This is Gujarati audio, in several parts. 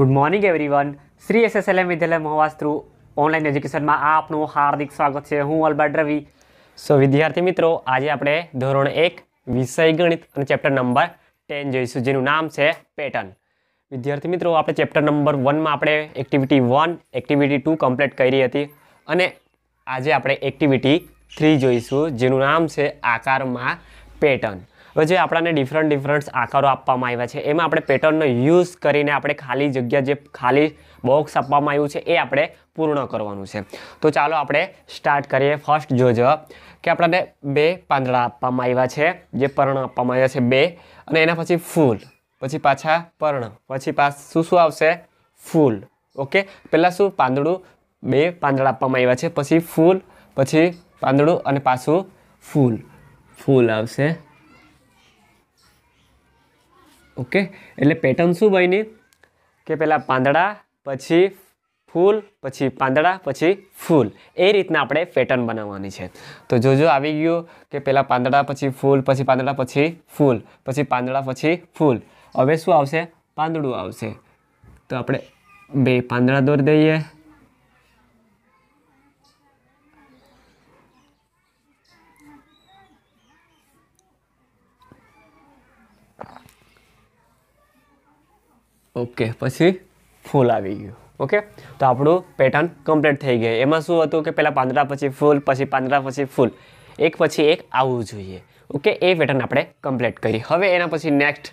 good morning everyone Shri S S L M વિદ્યાલય મહોવાસ્ત્રુ ઓનલાઈન એજ્યુકેશનમાં આપનું હાર્દિક સ્વાગત છે હું અલબર્ટ રવિ સો વિદ્યાર્થી મિત્રો આજે આપણે ધોરણ એક વિષય ગણિત અને ચેપ્ટર નંબર ટેન જોઈશું જેનું નામ છે પેટર્ન વિદ્યાર્થી મિત્રો આપણે ચેપ્ટર નંબર વનમાં આપણે activity one activity two complete કરી હતી અને આજે આપણે એક્ટિવિટી થ્રી જોઈશું જેનું નામ છે આકારમાં પેટર્ન જે આપણાને ડિફરન્ટ ડિફરન્ટ આકારો આપવામાં આવ્યા છે એમાં આપણે પેટર્નનો યુઝ કરીને આપણે ખાલી જગ્યા જે ખાલી બોક્સ આપવામાં આવ્યું છે એ આપણે પૂર્ણ કરવાનું છે તો ચાલો આપણે સ્ટાર્ટ કરીએ ફર્સ્ટ જોજો કે આપણાને બે પાંદડા આપવામાં આવ્યા છે જે પર્ણ આપવામાં આવ્યા છે બે અને એના પછી ફૂલ પછી પાછા પર્ણ પછી પાછ શું શું આવશે ફૂલ ઓકે પહેલાં શું પાંદડું બે પાંદડા આપવામાં આવ્યા છે પછી ફૂલ પછી પાંદડું અને પાછું ફૂલ ફૂલ આવશે ઓકે એટલે પેટર્ન શું બની કે પહેલાં પાંદડા પછી ફૂલ પછી પાંદડા પછી ફૂલ એ રીતના આપણે પેટર્ન બનાવવાની છે તો જોજો આવી ગયું કે પહેલાં પાંદડા પછી ફૂલ પછી પાંદડા પછી ફૂલ પછી પાંદડા પછી ફૂલ હવે શું આવશે પાંદડું આવશે તો આપણે બે પાંદડા દોરી દઈએ ઓકે પછી ફૂલ આવી ગયું ઓકે તો આપણું પેટર્ન કમ્પ્લીટ થઈ ગયું એમાં શું હતું કે પહેલાં પાંદડા પછી ફૂલ પછી પાંદડા પછી ફૂલ એક પછી એક આવવું જોઈએ ઓકે એ પેટર્ન આપણે કમ્પ્લીટ કરી હવે એના પછી નેક્સ્ટ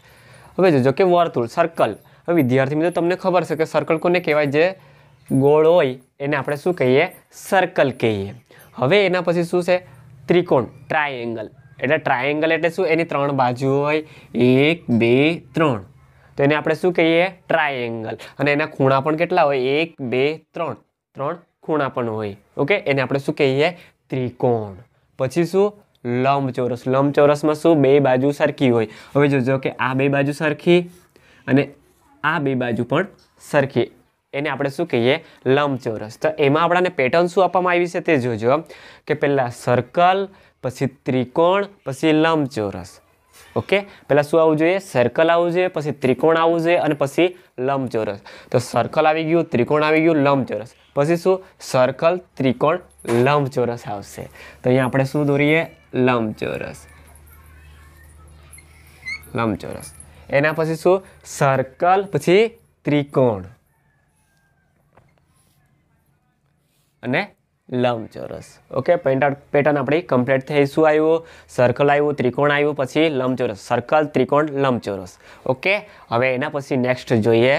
હવે જોજો કે વર્તુળ સર્કલ હવે વિદ્યાર્થી મિત્રો તમને ખબર છે કે સર્કલ કોને કહેવાય જે ગોળ હોય એને આપણે શું કહીએ સર્કલ કહીએ હવે એના પછી શું છે ત્રિકોણ ટ્રાયેંગલ એટલે ટ્રાયેંગલ એટલે શું એની ત્રણ બાજુ હોય એક બે ત્રણ તો એને આપણે શું કહીએ ટ્રાયેંગલ અને એના ખૂણા પણ કેટલા હોય એક બે ત્રણ ત્રણ ખૂણા પણ હોય ઓકે એને આપણે શું કહીએ ત્રિકોણ પછી શું લંબચોરસ લંબચોરસમાં શું બે બાજુ સરખી હોય હવે જોજો કે આ બે બાજુ સરખી અને આ બે બાજુ પણ સરખી એને આપણે શું કહીએ લંબચોરસ તો એમાં આપણાને પેટર્ન શું આપવામાં આવી છે તે જોજો કે પહેલાં સર્કલ પછી ત્રિકોણ પછી લંબચોરસ ઓકે પહેલાં શું આવવું જોઈએ સર્કલ આવવું જોઈએ પછી ત્રિકોણ આવવું જોઈએ અને પછી લંબચોરસ તો સર્કલ આવી ગયું ત્રિકોણ આવી ગયું લંબચોરસ પછી શું સર્કલ ત્રિકોણ લંબચોરસ આવશે તો અહીંયા આપણે શું દોરીએ લંબચોરસ લંબચોરસ એના પછી શું સર્કલ પછી ત્રિકોણ અને લંબચોરસ ઓકે પેન્ટર પેટર્ન આપણી કમ્પ્લીટ થઈ શું આવ્યું સર્કલ આવ્યું ત્રિકોણ આવ્યું પછી લંબચોરસ સર્કલ ત્રિકોણ લંબચોરસ ઓકે હવે એના પછી નેક્સ્ટ જોઈએ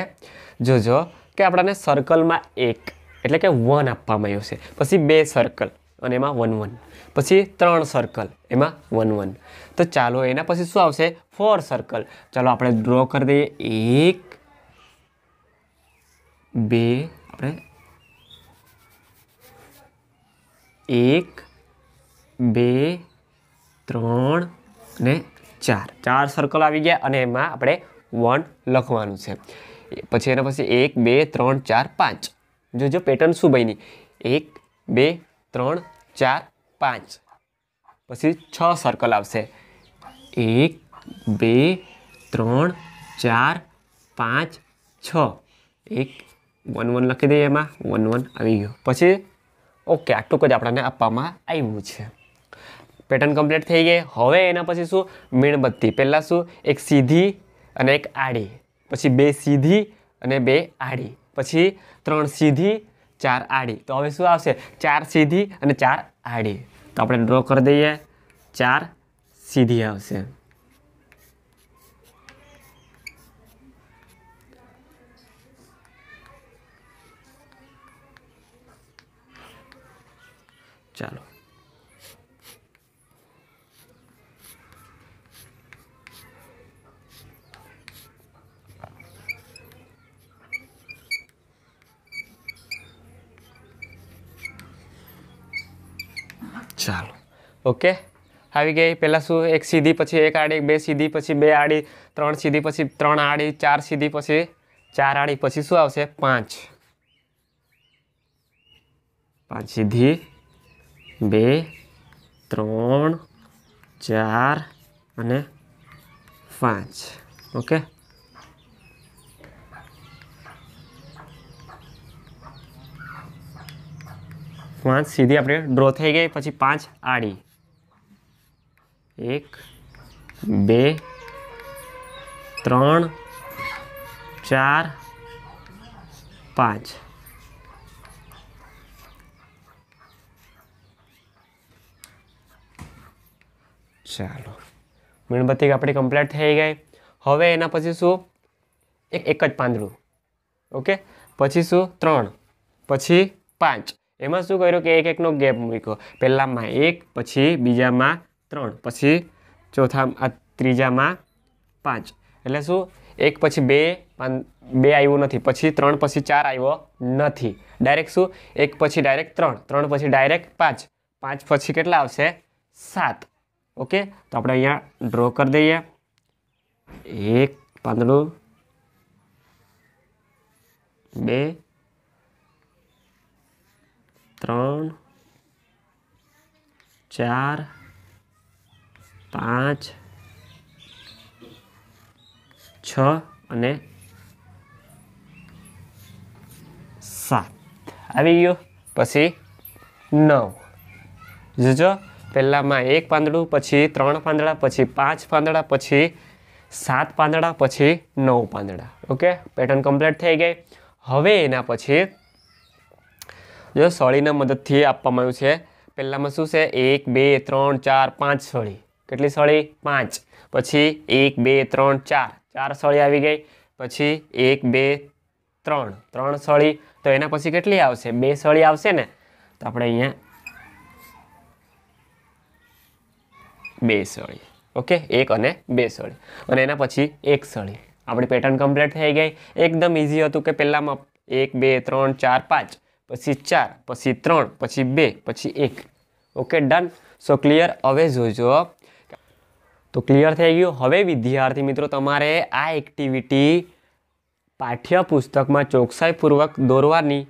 જોજો કે આપણને સર્કલમાં એક એટલે કે વન આપવામાં આવ્યું છે પછી બે સર્કલ અને એમાં વન વન પછી ત્રણ સર્કલ એમાં વન વન તો ચાલો એના પછી શું આવશે ફોર સર્કલ ચાલો આપણે ડ્રો કરી દઈએ એક બે આપણે એક બે ત્રણ ને ચાર ચાર સર્કલ આવી ગયા અને એમાં આપણે વન લખવાનું છે પછી એના પછી એક બે ત્રણ ચાર પાંચ જોજો પેટર્ન શું બની એક બે ત્રણ ચાર પાંચ પછી છ સર્કલ આવશે એક બે ત્રણ ચાર પાંચ છ એક વન વન લખી દઈએ એમાં વન વન આવી ગયો પછી ઓકે આટલું જ આપણને આપવામાં આવ્યું છે પેટર્ન કમ્પ્લીટ થઈ ગઈ હવે એના પછી શું મીણબત્તી પહેલાં શું એક સીધી અને એક આડી પછી બે સીધી અને બે આડી પછી ત્રણ સીધી ચાર આડી તો હવે શું આવશે ચાર સીધી અને ચાર આડી તો આપણે ડ્રો કરી દઈએ ચાર સીધી આવશે ઓકે આવી ગઈ પહેલાં શું એક સીધી પછી એક આડી બે સીધી પછી બે આડી ત્રણ સીધી પછી ત્રણ આડી ચાર સીધી પછી ચાર આડી પછી શું આવશે પાંચ પાંચ સીધી બે ત્રણ ચાર અને પાંચ ઓકે પાંચ સીધી આપણે ડ્રો થઈ ગઈ પછી પાંચ આડી એક બે ત્રણ ચાર પાંચ ચાલો મીણબત્તી આપણી કમ્પ્લીટ થઈ ગઈ હવે એના પછી શું એક એક જ પાંદડું ઓકે પછી શું ત્રણ પછી પાંચ એમાં શું કર્યું કે એક એકનો ગેપ મૂક્યો પહેલાંમાં એક પછી બીજામાં ત્રણ પછી ચોથા આ ત્રીજામાં પાંચ એટલે શું એક પછી બે બે આવ્યું નથી પછી ત્રણ પછી ચાર આવ્યો નથી ડાયરેક્ટ શું એક પછી ડાયરેક્ટ ત્રણ ત્રણ પછી ડાયરેક્ટ પાંચ પાંચ પછી કેટલા આવશે સાત ઓકે તો આપણે અહીંયા ડ્રો કરી દઈએ એક પાંદડું બે ત્રણ ચાર પાંચ છ અને સાત આવી ગયો પછી નવ જોજો પહેલાંમાં એક પાંદડું પછી ત્રણ પાંદડા પછી પાંચ પાંદડા પછી સાત પાંદડા પછી નવ પાંદડા ઓકે પેટર્ન કમ્પ્લીટ થઈ ગઈ હવે એના પછી જો સળીના મદદથી આપવામાં આવ્યું છે પહેલાંમાં શું છે એક બે ત્રણ ચાર પાંચ સળી કેટલી સળી પાંચ પછી એક બે ત્રણ ચાર ચાર સળી આવી ગઈ પછી એક બે ત્રણ ત્રણ સળી તો એના પછી કેટલી આવશે બે સળી આવશે ને તો આપણે અહીંયા બે સળી ઓકે એક અને બે સળી અને એના પછી એક સળી આપણી પેટર્ન કમ્પ્લીટ થઈ ગઈ એકદમ ઇઝી હતું કે પહેલાંમાં એક બે ત્રણ ચાર પાંચ પછી ચાર પછી ત્રણ પછી બે પછી એક ઓકે ડન સો ક્લિયર હવે જોજો તો ક્લિયર થઈ ગયું હવે વિદ્યાર્થી મિત્રો તમારે આ એક્ટિવિટી પાઠ્યપુસ્તકમાં ચોકસાઈપૂર્વક દોરવાની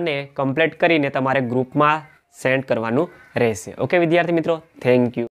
અને કમ્પ્લીટ કરીને તમારે ગ્રુપમાં સેન્ડ કરવાનું રહેશે ઓકે વિદ્યાર્થી મિત્રો થેન્ક યુ